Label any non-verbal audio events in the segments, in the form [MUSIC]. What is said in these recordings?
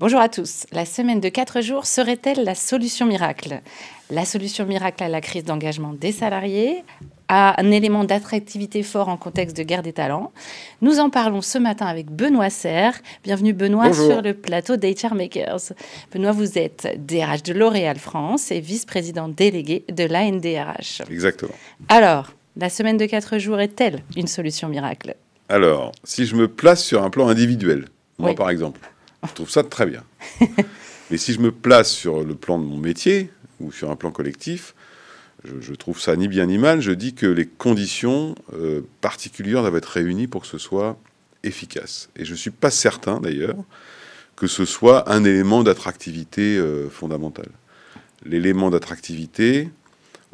Bonjour à tous. La semaine de 4 jours serait-elle la solution miracle La solution miracle à la crise d'engagement des salariés, à un élément d'attractivité fort en contexte de guerre des talents. Nous en parlons ce matin avec Benoît Serre. Bienvenue Benoît sur le plateau d'HR Makers. Benoît, vous êtes DRH de L'Oréal France et vice-président délégué de l'ANDRH. Exactement. Alors, la semaine de 4 jours est-elle une solution miracle Alors, si je me place sur un plan individuel, moi par exemple, je trouve ça très bien. [LAUGHS] Mais si je me place sur le plan de mon métier ou sur un plan collectif, je, trouve ça ni bien ni mal. Je dis que les conditions euh, particulières doivent être réunies pour que ce soit efficace. Et je ne suis pas certain d'ailleurs que ce soit un élément d'attractivité fondamental. Euh, fondamentale. L'élément d'attractivité,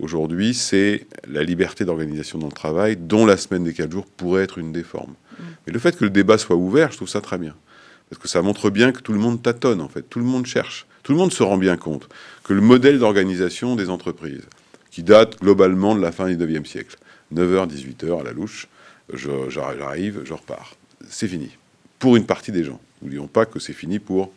aujourd'hui, c'est la liberté d'organisation dans le travail, dont la semaine des 4 jours pourrait être une des formes. Mm. Mais le fait que le débat soit ouvert, je trouve ça très bien. Parce que ça montre bien que tout le monde tâtonne, en fait. Tout le monde cherche. Tout le monde se rend bien compte que le modèle d'organisation des entreprises, qui date globalement de la fin du 9e siècle, 9h, 18h à la louche, j'arrive, je, je repars. C'est fini. Pour une partie des gens. N'oublions pas que c'est fini pour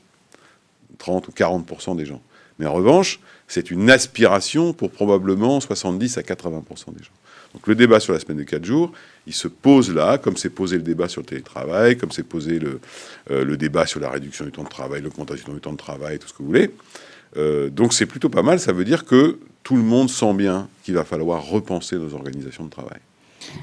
30 ou 40% des gens. Mais en revanche, c'est une aspiration pour probablement 70 à 80% des gens. Donc le débat sur la semaine de 4 jours, il se pose là, comme s'est posé le débat sur le télétravail, comme s'est posé le, euh, débat sur la réduction du temps de travail, l'augmentation du temps de travail, tout ce que vous voulez. Euh, donc c'est plutôt pas mal, ça veut dire que tout le monde sent bien qu'il va falloir repenser nos organisations de travail.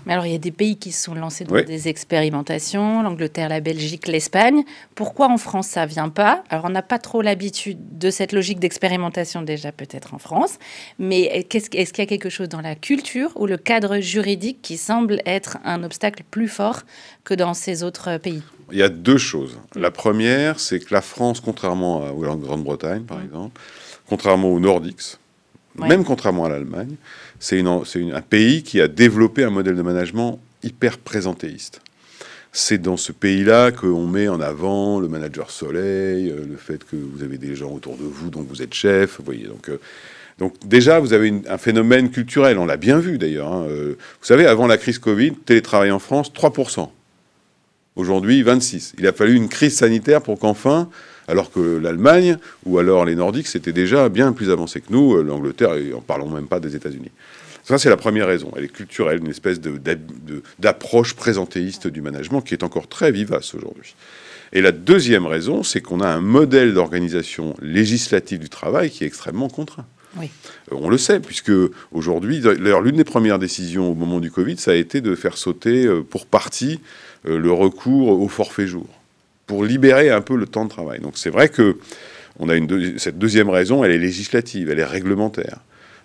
Mais alors, il y a des pays qui se sont lancés dans des expérimentations, l'Angleterre, la Belgique, l'Espagne. Pourquoi en France ça vient pas Alors, on n'a pas trop l'habitude de cette logique d'expérimentation déjà peut-être en France, mais est-ce qu'il y a quelque chose dans la culture ou le cadre juridique qui semble être un obstacle plus fort que dans ces autres pays Il y a deux choses. La première, c'est que la France, contrairement à la Grande-Bretagne par exemple, contrairement aux Nordiques, même contrairement à l'Allemagne, c'est un pays qui a développé un modèle de management hyper présentéiste. C'est dans ce pays-là qu'on met en avant le manager soleil, euh, le fait que vous avez des gens autour de vous dont vous êtes chef. Vous voyez, donc, euh, donc déjà, vous avez un phénomène culturel. On l'a bien vu d'ailleurs. Hein, euh, vous savez, avant la crise Covid, télétravail en France, 3%. Aujourd'hui, 26%. Il a fallu une crise sanitaire pour qu'enfin alors que l'Allemagne ou alors les Nordiques, c'était déjà bien plus avancé que nous, euh, l'Angleterre, et en parlons même pas des États-Unis. Ça, c'est la première raison. Elle est culturelle, une espèce d'approche présentéiste du management qui est encore très vivace aujourd'hui. Et la deuxième raison, c'est qu'on a un modèle d'organisation législative du travail qui est extrêmement contraint. Euh, on le sait, puisque aujourd'hui, l'une des premières décisions au moment du Covid, ça a été de faire sauter euh, pour partie le recours au forfait jour pour libérer un peu le temps de travail. Donc c'est vrai que on a une cette deuxième raison, elle est législative, elle est réglementaire.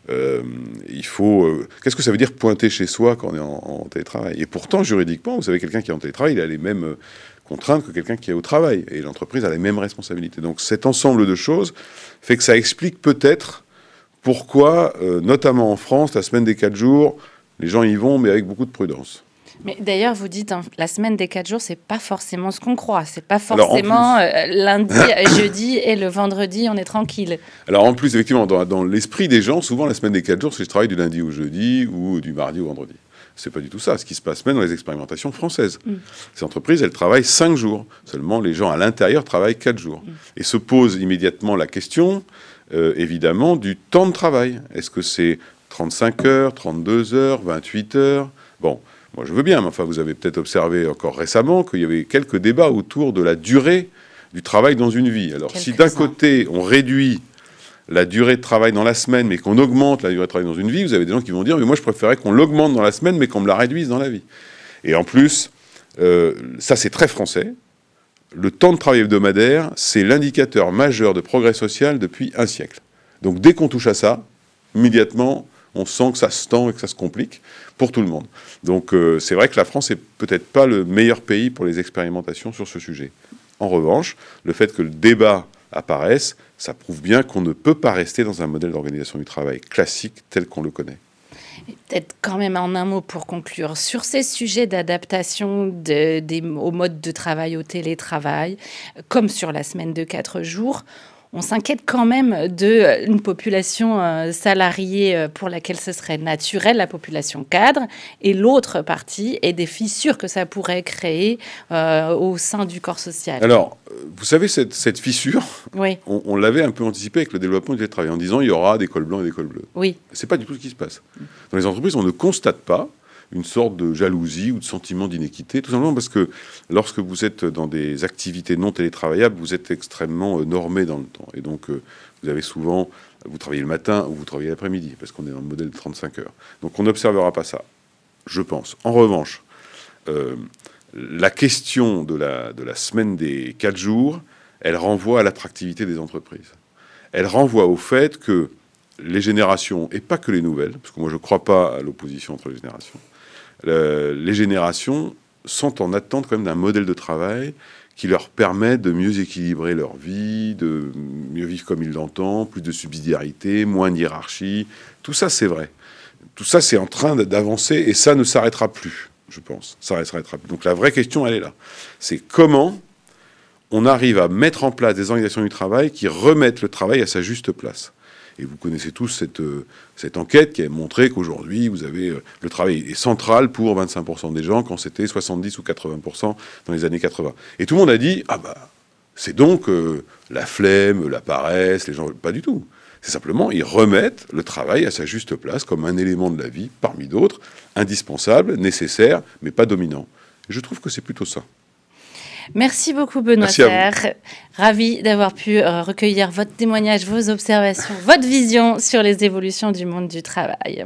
Euh, il faut. Euh, qu'est-ce que ça veut dire pointer chez soi quand on est en, télétravail Et pourtant, juridiquement, vous savez, quelqu'un qui est en télétravail, il a les mêmes euh, contraintes que quelqu'un qui est au travail, et l'entreprise a les mêmes responsabilités. Donc cet ensemble de choses fait que ça explique peut-être pourquoi, notamment en France, la semaine des quatre jours, les gens y vont, mais avec beaucoup de prudence. Mais d'ailleurs, vous dites hein, la semaine des 4 jours, c'est pas forcément ce qu'on croit. C'est pas forcément euh, lundi, [COUGHS] jeudi et le vendredi, on est tranquille. Alors en plus, effectivement, dans, l'esprit des gens, souvent la semaine des 4 jours, c'est je travaille du lundi au jeudi ou du mardi au vendredi. C'est pas du tout ça. Ce qui se passe même dans les expérimentations françaises. Mm. Ces entreprises, elles travaillent 5 jours. Seulement, les gens à l'intérieur travaillent 4 jours. Mm. Et se pose immédiatement la question, euh, évidemment, du temps de travail. Est-ce que c'est 35 heures, 32 heures, 28 heures Bon, moi, je veux bien, mais enfin, vous avez peut-être observé encore récemment qu'il y avait quelques débats autour de la durée du travail dans une vie. Alors, si d'un côté, on réduit la durée de travail dans la semaine, mais qu'on augmente la durée de travail dans une vie, vous avez des gens qui vont dire, mais moi, je préférais qu'on l'augmente dans la semaine, mais qu'on me la réduise dans la vie. Et en plus, euh, ça, c'est très français. Le temps de travail hebdomadaire, c'est l'indicateur majeur de progrès social depuis un siècle. Donc, dès qu'on touche à ça, immédiatement, on sent que ça se tend et que ça se complique pour tout le monde. Donc euh, c'est vrai que la France n'est peut-être pas le meilleur pays pour les expérimentations sur ce sujet. En revanche, le fait que le débat apparaisse, ça prouve bien qu'on ne peut pas rester dans un modèle d'organisation du travail classique tel qu'on le connaît. Peut-être quand même en un mot pour conclure sur ces sujets d'adaptation au mode de travail, au télétravail, comme sur la semaine de quatre jours, on s'inquiète quand même d'une euh, population euh, salariée euh, pour laquelle ce serait naturel, la population cadre, et l'autre partie est des fissures que ça pourrait créer au sein du corps social. Alors, vous savez, cette, fissure, on, l'avait un peu anticipé avec le développement du travail, en disant il y aura des cols blancs et des cols bleus. Oui. C'est pas du tout ce qui se passe. Dans les entreprises, on ne constate pas une sorte de jalousie ou de sentiment d'inéquité, tout simplement parce que lorsque vous êtes dans des activités non télétravaillables, vous êtes extrêmement euh, normé dans le temps. Et donc, euh, vous avez souvent, vous travaillez le matin ou vous travaillez l'après-midi, parce qu'on est dans le modèle de 35 heures. Donc, on n'observera pas ça, je pense. En revanche, euh, la question de la, de la semaine des 4 jours, elle renvoie à l'attractivité des entreprises. Elle renvoie au fait que les générations, et pas que les nouvelles, parce que moi je ne crois pas à l'opposition entre les générations, les générations sont en attente quand même d'un modèle de travail qui leur permet de mieux équilibrer leur vie, de mieux vivre comme ils l'entendent, plus de subsidiarité, moins de hiérarchie. Tout ça, c'est vrai. Tout ça, c'est en train d'avancer et ça ne s'arrêtera plus, je pense. Ça s'arrêtera plus. Donc la vraie question, elle est là. C'est comment on arrive à mettre en place des organisations du travail qui remettent le travail à sa juste place. Et vous connaissez tous euh, cette, enquête qui a montré qu'aujourd'hui, vous avez euh, le travail est central pour 25% des gens quand c'était 70 ou 80% dans les années 80. Et tout le monde a dit ah bah c'est donc euh, la flemme, la paresse, les gens pas du tout. C'est simplement ils remettent le travail à sa juste place comme un élément de la vie parmi d'autres, indispensable, nécessaire, mais pas dominant. je trouve que c'est plutôt ça. Merci beaucoup, Benoît Ravi d'avoir pu euh, recueillir votre témoignage, vos observations, votre vision sur les évolutions du monde du travail.